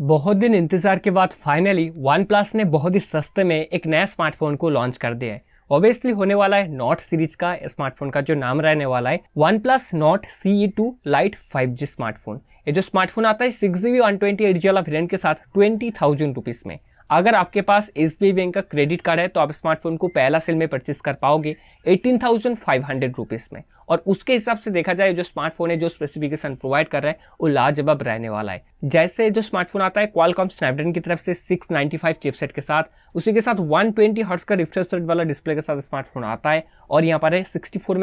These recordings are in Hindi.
बहुत दिन इंतजार के बाद फाइनली वन प्लस ने बहुत ही सस्ते में एक नया स्मार्टफोन को लॉन्च कर दिया है ऑब्वियसली होने वाला है नॉट सीरीज का स्मार्टफोन का जो नाम रहने वाला है one plus Nord C E two Lite five G smartphone ये जो स्मार्टफोन आता है six GB one twenty eight G वाला वेरियंट के साथ ट्वेंटी थाउजेंड रुपीज में अगर आपके पास एस बी बैंक का क्रेडिट कार्ड है तो आप स्मार्टफोन को पहला सेल में परचेस कर पाओगे eighteen thousand five hundred rupees में और उसके हिसाब से देखा जाए जो स्मार्टफोन है जो स्पेसिफिकेशन प्रोवाइड कर रहा है वो लाजवाब रहने वाला है जैसे जो स्मार्टफोन आता है क्वालकॉम स्नैपड्रैगन की तरफ से 695 चिपसेट के साथ उसी के साथ 120 ट्वेंटी का रिफ्रेश रेट वाला डिस्प्ले के साथ स्मार्टफोन आता है और यहाँ पर है सिक्सटी फोर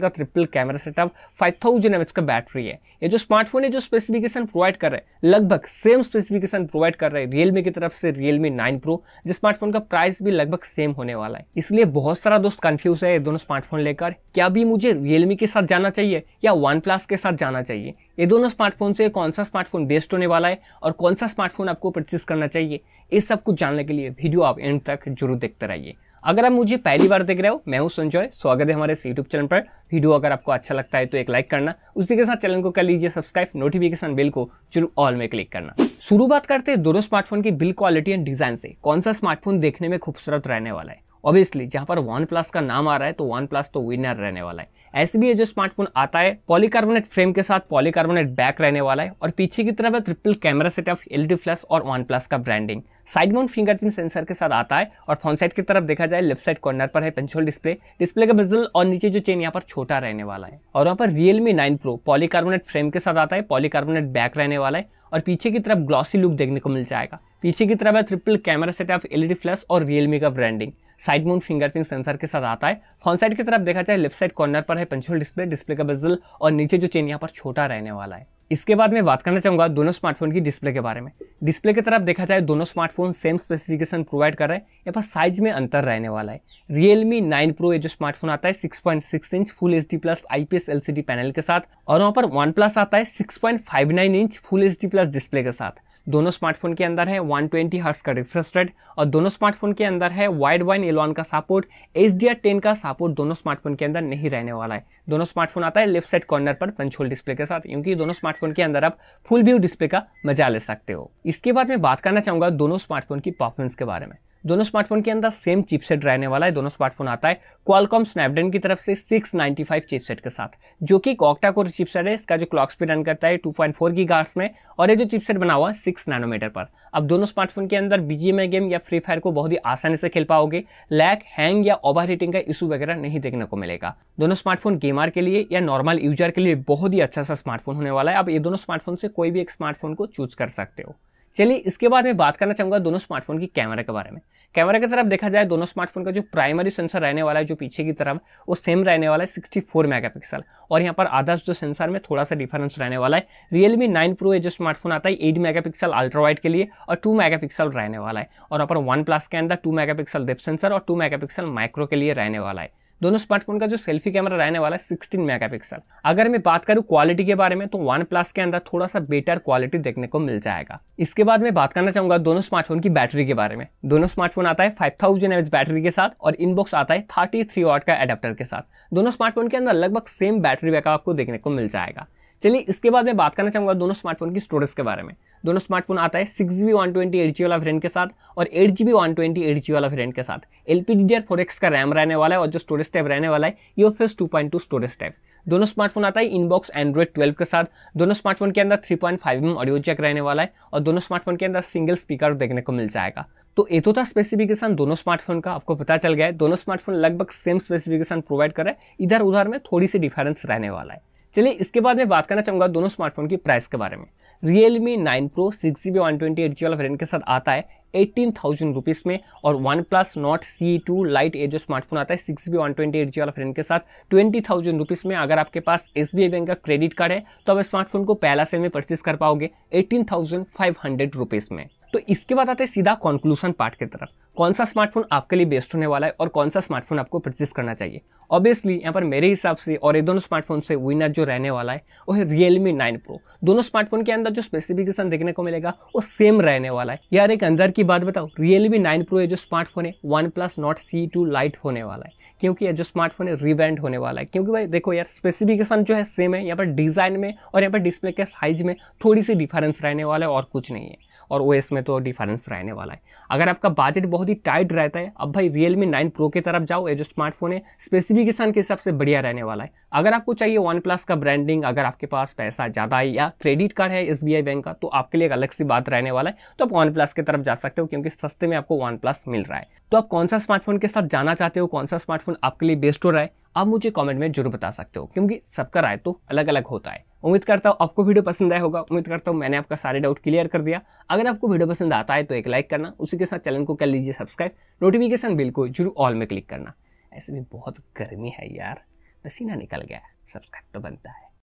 का triple camera setup five thousand का बैटरी है ये जो स्मार्टफोन है जो स्पेसिफिकेशन प्रोवाइड कर रहा है लगभग सेम स्पेसिफिकेशन प्रोवाइड कर रहा है रियलमी की तरफ से रियलमी रेडमी नाइन प्रो जिस स्मार्टफोन का प्राइस भी लगभग सेम होने वाला है इसलिए बहुत सारा दोस्त कंफ्यूज है ये दोनों स्मार्टफोन लेकर क्या भी मुझे रियलमी के साथ जाना चाहिए या वन प्लस के साथ जाना चाहिए ये दोनों स्मार्टफोन से कौन सा स्मार्टफोन बेस्ट होने वाला है और कौन सा स्मार्टफोन आपको परचेस करना चाहिए इस सब कुछ जानने के लिए वीडियो आप एंड तक जरूर देखते रहिए अगर आप मुझे पहली बार देख रहे हो मैं हूं संजय स्वागत है हमारे यूट्यूब चैनल पर वीडियो अगर आपको अच्छा लगता है तो एक लाइक करना उसी के साथ चैनल को कर लीजिए सब्सक्राइब नोटिफिकेशन बिल को जरूर ऑल में क्लिक करना शुरू बात करते हैं दोनों स्मार्टफोन की बिल क्वालिटी एंड डिजाइन से कौन सा स्मार्टफोन देखने में खूबसूरत रहने वाला है ऑब्वियसली जहाँ पर वन प्लस का नाम आ रहा है तो वन प्लस तो विनर रहने वाला है ऐसे भी ये जो स्मार्टफोन आता है पॉलीकार्बोनेट फ्रेम के साथ पॉलीकार्बोनेट बैक रहने वाला है और पीछे की तरफ है triple camera setup LED plus और वन प्लस का branding side mount fingerprint sensor के साथ आता है और फ्रंट साइड की तरफ देखा जाए लेफ्ट साइड कॉर्नर पर है पेंसिल डिस्प्ले डिस्प्ले का बेजल और नीचे जो चेन यहाँ पर छोटा रहने वाला है और वहाँ पर Realme nine Pro polycarbonate frame के साथ आता है पॉलीकार्बोनेट बैक रहने वाला है और पीछे की तरफ ग्लॉसी लुक देखने को मिल जाएगा पीछे की तरफ है triple camera setup LED flash और रियलमी का branding side mount fingerprint sensor के साथ आता है फ्रंट साइड की तरफ देखा जाए लेफ्ट साइड कॉर्नर पर है पंचोल डिस्प्ले डिस्प्ले का बेजल और नीचे जो चेन यहाँ पर छोटा रहने वाला है इसके बाद मैं बात करना चाहूँगा दोनों स्मार्टफोन की डिस्प्ले के बारे में डिस्प्ले की तरफ देखा जाए दोनों स्मार्टफोन सेम स्पेसिफिकेशन प्रोवाइड कर रहे हैं यहाँ पर साइज में अंतर रहने वाला है Realme 9 Pro ये जो स्मार्टफोन आता है 6.6 inch full H D plus I P S L C D panel के साथ और वहाँ पर वन प्लस आता है 6.59 inch full H D plus display के साथ दोनों स्मार्टफोन के अंदर है 120 ट्वेंटी का रिफ्रेश रेट और दोनों स्मार्टफोन के अंदर है वाइड वाइन एलवन का सपोर्ट एच डी का सपोर्ट दोनों स्मार्टफोन के अंदर नहीं रहने वाला है दोनों स्मार्टफोन आता है लेफ्ट साइड कॉर्नर पर पंचोल डिस्प्ले के साथ क्योंकि दोनों स्मार्टफोन के अंदर आप फुल व्यू डिस्प्ले का मजा ले सकते हो इसके बाद मैं बात करना चाहूंगा दोनों स्मार्टफोन की परफॉर्मेंस के बारे में दोनों स्मार्टफोन के अंदर सेम चिपसेट रहने वाला है दोनों स्मार्टफोन आता है क्वालकॉम स्नैपड्रैगन की तरफ से 695 चिपसेट के साथ जो कि कॉक्टा को कोर चिपसेट है इसका जो क्लॉक स्पीड रन करता है 2.4 पॉइंट में और ये जो चिपसेट बना हुआ है सिक्स नैनोमीटर पर अब दोनों स्मार्टफोन के अंदर बीजीएमआई गेम या फ्री फायर को बहुत ही आसानी से खेल पाओगे लैक हैंग या ओवर का इशू वगैरह नहीं देखने को मिलेगा दोनों स्मार्टफोन गेमर के लिए या नॉर्मल यूजर के लिए बहुत ही अच्छा सा स्मार्टफोन होने वाला है आप ये दोनों स्मार्टफोन से कोई भी एक स्मार्टफोन को चूज कर सकते हो चलिए इसके बाद मैं बात करना चाहूँगा दोनों स्मार्टफोन की कैमरा के बारे में कैमरा की तरफ देखा जाए दोनों स्मार्टफोन का जो प्राइमरी सेंसर रहने वाला है जो पीछे की तरफ वो सेम रहने वाला है 64 मेगापिक्सल और यहाँ पर आदर्श जो सेंसर में थोड़ा सा डिफरेंस रहने वाला है रियलमी नाइन प्रो जो स्मार्टफोन आता है एट मेगापिक्सल अल्ट्रा वाइड के लिए और टू मेगापिक्सल रहने वाला है और यहाँ पर वन प्लस के अंदर टू पिक्सल डेप सेंसर और टू पिक्सल माइक्रो के लिए रहने वाला है दोनों स्मार्टफोन का जो सेल्फी कैमरा रहने वाला है सिक्सटीन मेगापिक्सल अगर मैं बात करूँ क्वालिटी के बारे में तो वन प्लस के अंदर थोड़ा सा बेटर क्वालिटी देखने को मिल जाएगा इसके बाद मैं बात करना चाहूंगा दोनों स्मार्टफोन की बैटरी के बारे में दोनों स्मार्टफोन आता है फाइव थाउजेंड बैटरी के साथ और इनबॉक्स आता है थर्टी थ्री का एडेप्टर के साथ दोनों स्मार्टफोन के अंदर लगभग सेम बैटरी बैकअप आपको देखने को मिल जाएगा चलिए इसके बाद मैं बात करना चाहूँगा दोनों स्मार्टफोन की स्टोरेज के बारे में दोनों स्मार्टफोन आता है six G B one twenty eight G वाला फ्रेंड के साथ और eight G B one twenty eight G वाला फ्रेंड के साथ L P D D R four X का रैम रहने वाला है और जो स्टोरेज टाइप रहने वाला है ये फिर two point two storage type दोनों स्मार्टफोन आता है इनबॉक्स एंड्रॉइड ट्वेल्व के साथ दोनों स्मार्टफोन के अंदर three point five audio jack रहने वाला है और दोनों स्मार्टफोन के अंदर सिंगल स्पीकर देखने को मिल जाएगा तो ये तो था स्पेसिफिकेशन दोनों स्मार्टफोन का आपको पता चल गया है दोनों स्मार्टफोन लगभग सेम स्पेसिफिकेशन प्रोवाइड कर रहा है इधर उधर में थोड़ी सी डिफरेंस रहने वाला है चलिए इसके बाद मैं बात करना चाहूँगा दोनों स्मार्टफोन की प्राइस के बारे में Realme nine pro six G B one twenty eight G वाला वेरियंट के साथ आता है एटीन थाउजेंड रुपीज़ में और one plus Nord C two lite A जो स्मार्टफोन आता है six B one twenty eight G वाला फ्रेंड के साथ ट्वेंटी थाउजेंड रुपीज़ में अगर आपके पास एस बी आई बैंक का क्रेडिट कार्ड है तो आप स्मार्टफोन को पहला सेल में परचेज कर पाओगे eighteen thousand five hundred rupees में तो इसके बाद आते हैं सीधा कॉन्क्लूसन पार्ट की तरफ कौन सा स्मार्टफोन आपके लिए बेस्ट होने वाला है और कौन सा स्मार्टफोन आपको परचेस करना चाहिए ऑब्वियसली यहाँ पर मेरे हिसाब से और ये दोनों स्मार्टफोन से विनर जो रहने वाला है वो है रियलमी नाइन प्रो दोनों स्मार्टफोन के अंदर जो स्पेसिफिकेशन देखने को मिलेगा वो सेम रहने वाला है यार एक अंदर की बात बताओ रियलमी नाइन प्रो ये जो स्मार्टफोन है one plus Nord C two lite होने वाला है क्योंकि ये जो स्मार्टफोन है रिवेंट होने वाला है क्योंकि भाई देखो यार स्पेसिफिकेशन जो है सेम है यहाँ पर डिज़ाइन में और यहाँ पर डिस्प्ले के साइज में थोड़ी सी डिफरेंस रहने वाला है और कुछ नहीं है और ओएस में तो डिफरेंस रहने वाला है अगर आपका बजट बहुत ही टाइट रहता है अब भाई रियलमी नाइन प्रो की तरफ जाओ ये जो स्मार्टफोन है स्पेसिफिकेशन के हिसाब से बढ़िया रहने वाला है अगर आपको चाहिए वन प्लस का ब्रांडिंग अगर आपके पास पैसा ज़्यादा है या क्रेडिट कार्ड है एस बैंक का तो आपके लिए एक अलग सी बात रहने वाला है तो आप वन प्लस की तरफ जा सकते हो क्योंकि सस्ते में आपको वन प्लस मिल रहा है तो आप कौन सा स्मार्टफोन के साथ जाना चाहते हो कौन सा स्मार्टफोन आपके लिए बेस्ट हो रहा है आप मुझे कमेंट में जरूर बता सकते हो क्योंकि सबका राय तो अलग अलग होता है उम्मीद करता हूँ आपको वीडियो पसंद आया होगा उम्मीद करता हूँ मैंने आपका सारे डाउट क्लियर कर दिया अगर आपको वीडियो पसंद आता है तो एक लाइक करना उसी के साथ चैनल को कर लीजिए सब्सक्राइब नोटिफिकेशन बिल को जरूर ऑल में क्लिक करना ऐसे में बहुत गर्मी है यार पसीना निकल गया सब्सक्राइब तो बनता है